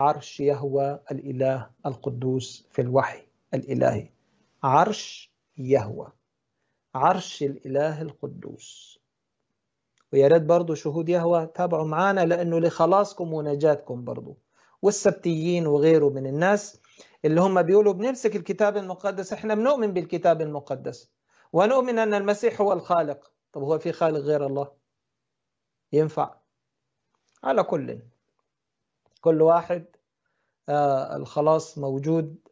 عرش يهوى الإله القدوس في الوحي الإلهي عرش يهوى عرش الإله القدوس ويا ريت برضه شهود يهوى تابعوا معانا لأنه لخلاصكم ونجاتكم برضه والسبتيين وغيره من الناس اللي هم بيقولوا بنمسك الكتاب المقدس احنا بنؤمن بالكتاب المقدس ونؤمن أن المسيح هو الخالق طب هو في خالق غير الله ينفع على كل كل واحد آه، الخلاص موجود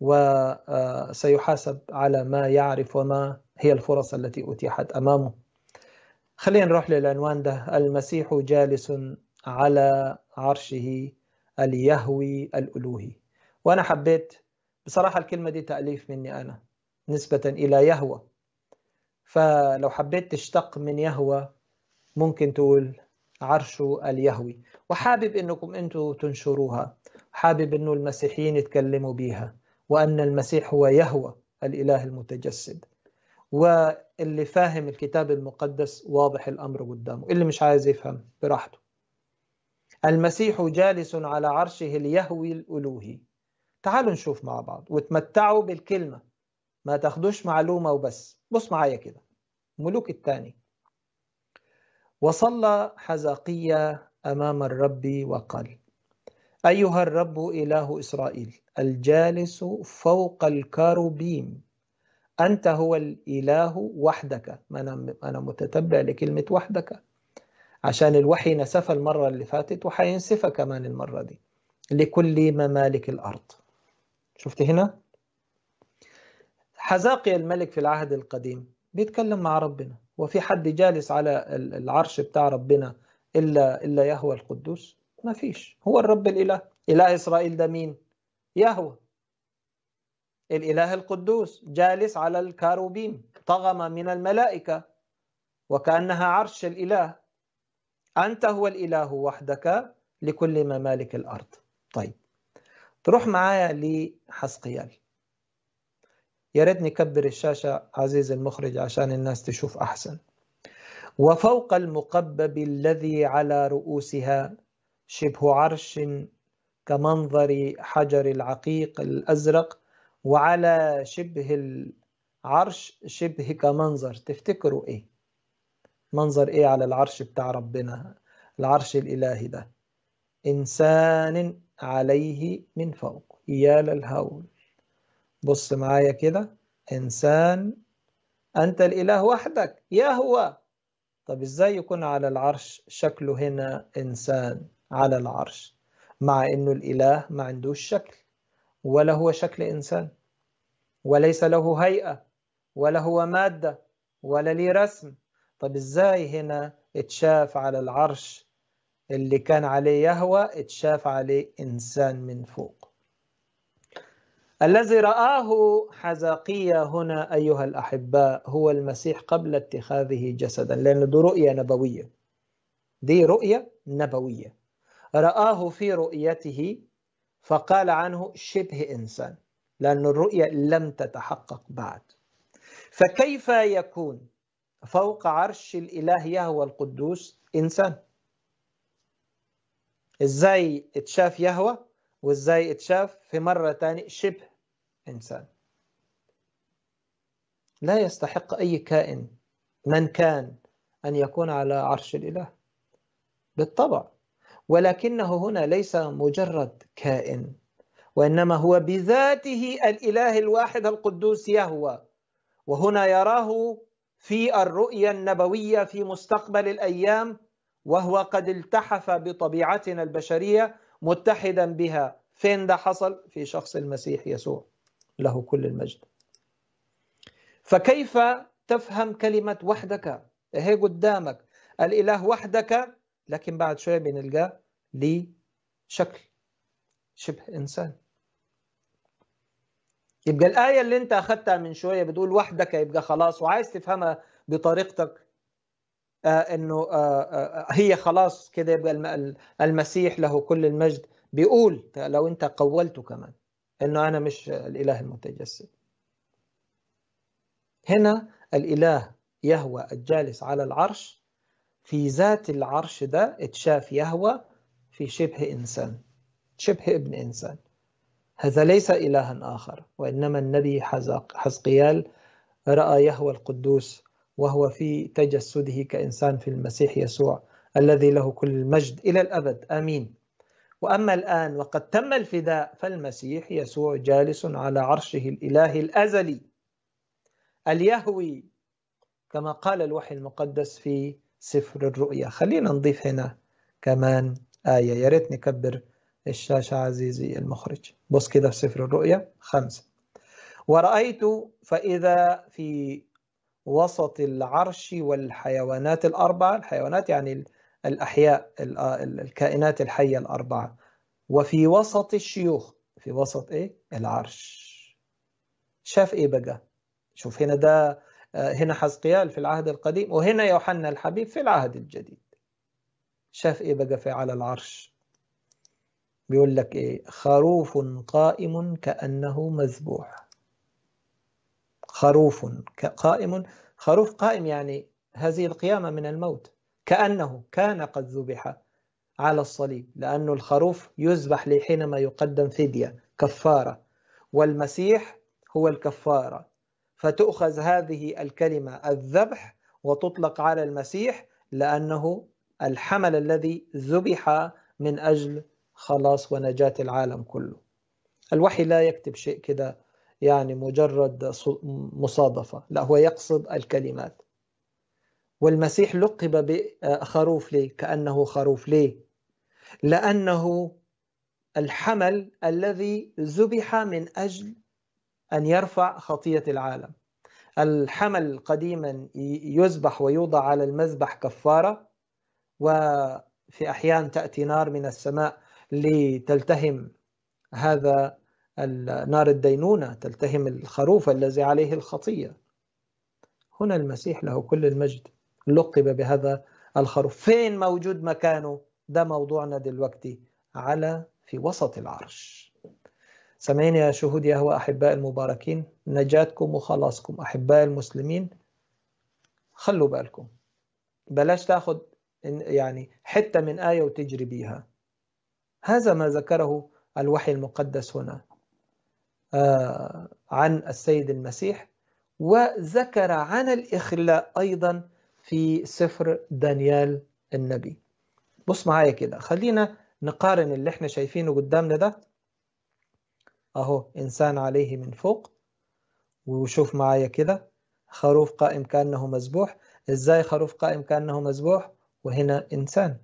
وسيحاسب آه، على ما يعرف وما هي الفرص التي أتيحت أمامه خلينا نروح للعنوان ده المسيح جالس على عرشه اليهوي الألوهي وأنا حبيت بصراحة الكلمة دي تأليف مني أنا نسبة إلى يهوى فلو حبيت تشتق من يهوى ممكن تقول عرش اليهوي وحابب انكم انتم تنشروها حابب انه المسيحيين يتكلموا بها وان المسيح هو يهوى الاله المتجسد واللي فاهم الكتاب المقدس واضح الامر قدامه اللي مش عايز يفهم براحته المسيح جالس على عرشه اليهوي الالوهي تعالوا نشوف مع بعض وتمتعوا بالكلمه ما تاخدوش معلومه وبس بص معايا كده ملوك الثاني وصلى حزقية أمام الرب وقال أيها الرب إله إسرائيل الجالس فوق الكاروبيم أنت هو الإله وحدك أنا متتبع لكلمة وحدك عشان الوحي نسف المرة اللي فاتت وحينسفها كمان المرة دي لكل ممالك الأرض شفت هنا حزاقي الملك في العهد القديم بيتكلم مع ربنا وفي حد جالس على العرش بتاع ربنا إلا إلا يهوى القدوس ما فيش هو الرب الإله إله إسرائيل ده مين يهوى الإله القدوس جالس على الكاروبيم طغم من الملائكة وكأنها عرش الإله أنت هو الإله وحدك لكل ممالك الأرض طيب تروح معايا لحسقيال يا ريت نكبر الشاشة عزيزي المخرج عشان الناس تشوف أحسن وفوق المقبب الذي على رؤوسها شبه عرش كمنظر حجر العقيق الأزرق وعلى شبه العرش شبه كمنظر تفتكروا إيه منظر إيه على العرش بتاع ربنا العرش الإلهي ده إنسان عليه من فوق يا للهول بص معايا كده إنسان أنت الإله وحدك يهوى طب إزاي يكون على العرش شكله هنا إنسان على العرش مع إنه الإله ما عندوش شكل ولا هو شكل إنسان وليس له هيئة ولا هو مادة ولا ليه رسم طب إزاي هنا اتشاف على العرش اللي كان عليه يهوى اتشاف عليه إنسان من فوق الذي رآه حزاقية هنا أيها الأحباء هو المسيح قبل اتخاذه جسدا لأن دي رؤية نبوية دي رؤية نبوية رآه في رؤيته فقال عنه شبه إنسان لأن الرؤية لم تتحقق بعد فكيف يكون فوق عرش الإله يهوى القدوس إنسان إزاي اتشاف يهوى وإزاي اتشاف في مرة ثانية شبه إنسان لا يستحق أي كائن من كان أن يكون على عرش الإله بالطبع ولكنه هنا ليس مجرد كائن وإنما هو بذاته الإله الواحد القدوس يهوى وهنا يراه في الرؤية النبوية في مستقبل الأيام وهو قد التحف بطبيعتنا البشرية متحدا بها فين ده حصل؟ في شخص المسيح يسوع له كل المجد فكيف تفهم كلمة وحدك هي إيه قدامك الإله وحدك لكن بعد شوية بنلقاه شكل شبه إنسان يبقى الآية اللي أنت أخذتها من شوية بتقول وحدك يبقى خلاص وعايز تفهمها بطريقتك آه إنه آه آه هي خلاص كده يبقى المسيح له كل المجد بيقول لو أنت قولته كمان أنه أنا مش الإله المتجسد هنا الإله يهوى الجالس على العرش في ذات العرش ده اتشاف يهوى في شبه إنسان شبه ابن إنسان هذا ليس إلها آخر وإنما النبي حزقيال رأى يهوى القدوس وهو في تجسده كإنسان في المسيح يسوع الذي له كل المجد إلى الأبد آمين واما الان وقد تم الفداء فالمسيح يسوع جالس على عرشه الاله الازلي اليهوي كما قال الوحي المقدس في سفر الرؤيا خلينا نضيف هنا كمان آية يا ريت نكبر الشاشة عزيزي المخرج بص كده في سفر الرؤيا خمسة ورأيت فإذا في وسط العرش والحيوانات الأربعة الحيوانات يعني الأحياء الكائنات الحية الأربعة وفي وسط الشيوخ في وسط إيه؟ العرش شاف إيه بقى؟ شوف هنا ده آه، هنا حزقيال في العهد القديم وهنا يوحنا الحبيب في العهد الجديد شاف إيه بقى في على العرش؟ بيقول لك إيه؟ خروف قائم كأنه مذبوح خروف قائم خروف قائم يعني هذه القيامة من الموت كأنه كان قد ذبح على الصليب لأن الخروف يذبح حينما يقدم فدية كفارة والمسيح هو الكفارة فتؤخذ هذه الكلمة الذبح وتطلق على المسيح لأنه الحمل الذي ذبح من أجل خلاص ونجاة العالم كله الوحي لا يكتب شيء كده يعني مجرد مصادفة لا هو يقصد الكلمات والمسيح لقب بخروف ليه كأنه خروف ليه لأنه الحمل الذي ذبح من أجل أن يرفع خطية العالم الحمل قديما يذبح ويوضع على المذبح كفارة وفي أحيان تأتي نار من السماء لتلتهم هذا نار الدينونة تلتهم الخروف الذي عليه الخطية هنا المسيح له كل المجد لقب بهذا الخروف فين موجود مكانه ده موضوعنا دلوقتي على في وسط العرش سامعين يا شهود يهوى أحباء المباركين نجاتكم وخلاصكم أحباء المسلمين خلوا بالكم بلاش تاخد يعني حتة من آية وتجري بيها هذا ما ذكره الوحي المقدس هنا آه، عن السيد المسيح وذكر عن الإخلاء أيضا في سفر دانيال النبي بص معايا كده خلينا نقارن اللي احنا شايفينه قدامنا ده اهو انسان عليه من فوق وشوف معايا كده خروف قائم كانه مذبوح ازاي خروف قائم كانه مذبوح وهنا انسان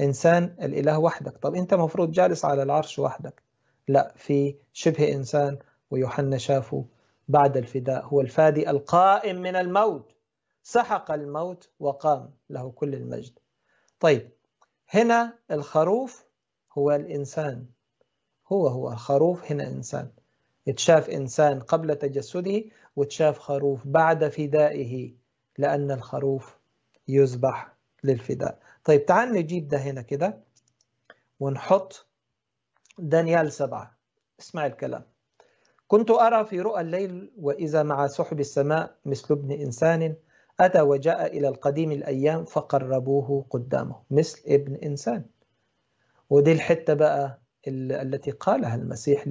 انسان الاله وحدك طب انت مفروض جالس على العرش وحدك لا في شبه انسان ويوحنا شافه بعد الفداء هو الفادي القائم من الموت سحق الموت وقام له كل المجد طيب هنا الخروف هو الإنسان هو هو الخروف هنا إنسان اتشاف إنسان قبل تجسده واتشاف خروف بعد فدائه لأن الخروف يذبح للفداء طيب تعال نجيب ده هنا كده ونحط دانيال سبعة اسمع الكلام كنت أرى في رؤى الليل وإذا مع سحب السماء مثل ابن إنسان أتى وجاء إلى القديم الأيام فقربوه قدامه مثل ابن إنسان ودي الحتة بقى التي قالها المسيح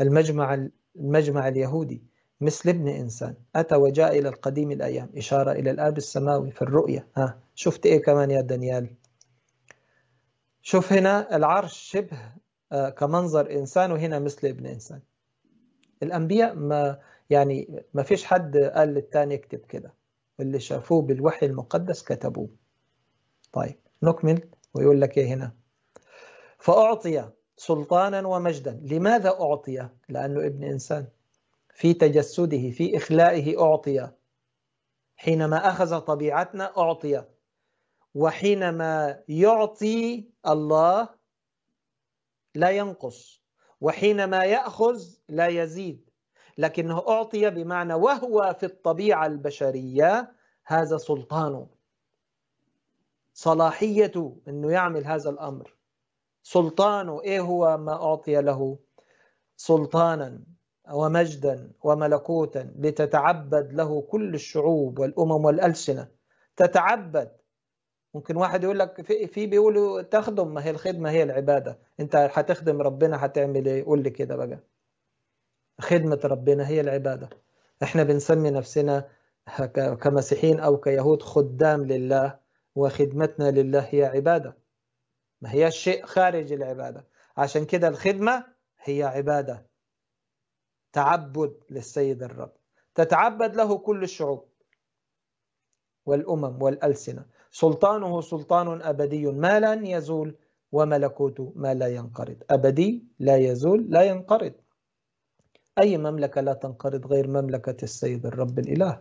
للمجمع المجمع اليهودي مثل ابن إنسان أتى وجاء إلى القديم الأيام إشارة إلى الآب السماوي في الرؤية ها شفت إيه كمان يا دانيال شوف هنا العرش شبه آه، كمنظر إنسان وهنا مثل ابن إنسان الأنبياء ما يعني ما فيش حد قال للتاني اكتب كده اللي شافوه بالوحي المقدس كتبوه طيب نكمل ويقول لك ايه هنا فأعطي سلطانا ومجدا لماذا أعطي لأنه ابن إنسان في تجسده في إخلائه أعطي حينما أخذ طبيعتنا أعطي وحينما يعطي الله لا ينقص وحينما يأخذ لا يزيد لكنه أعطي بمعنى وهو في الطبيعة البشرية هذا سلطانه صلاحيته أنه يعمل هذا الأمر سلطانه إيه هو ما أعطي له سلطانا ومجدا وملكوتا لتتعبد له كل الشعوب والأمم والألسنة تتعبد ممكن واحد يقول لك في, في بيقولوا تخدم ما هي الخدمة هي العبادة انت هتخدم ربنا هتعمل ايه قول لي كده بقى خدمة ربنا هي العبادة احنا بنسمي نفسنا كمسيحيين أو كيهود خدام لله وخدمتنا لله هي عبادة ما هي شيء خارج العبادة عشان كده الخدمة هي عبادة تعبد للسيد الرب تتعبد له كل الشعوب والأمم والألسنة سلطانه سلطان أبدي ما لن يزول وملكوته ما لا ينقرض أبدي لا يزول لا ينقرض أي مملكة لا تنقرض غير مملكة السيد الرب الإله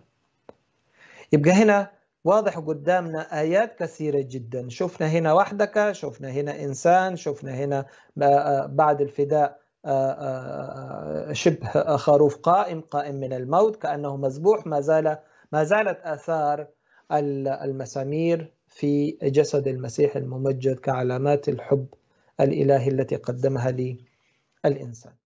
يبقى هنا واضح قدامنا آيات كثيرة جدا شفنا هنا وحدك شفنا هنا إنسان شفنا هنا آه، بعد الفداء آه، آه، شبه خروف قائم قائم من الموت كأنه مذبوح ما زال ما زالت آثار المسامير في جسد المسيح الممجد كعلامات الحب الإلهي التي قدمها لي الإنسان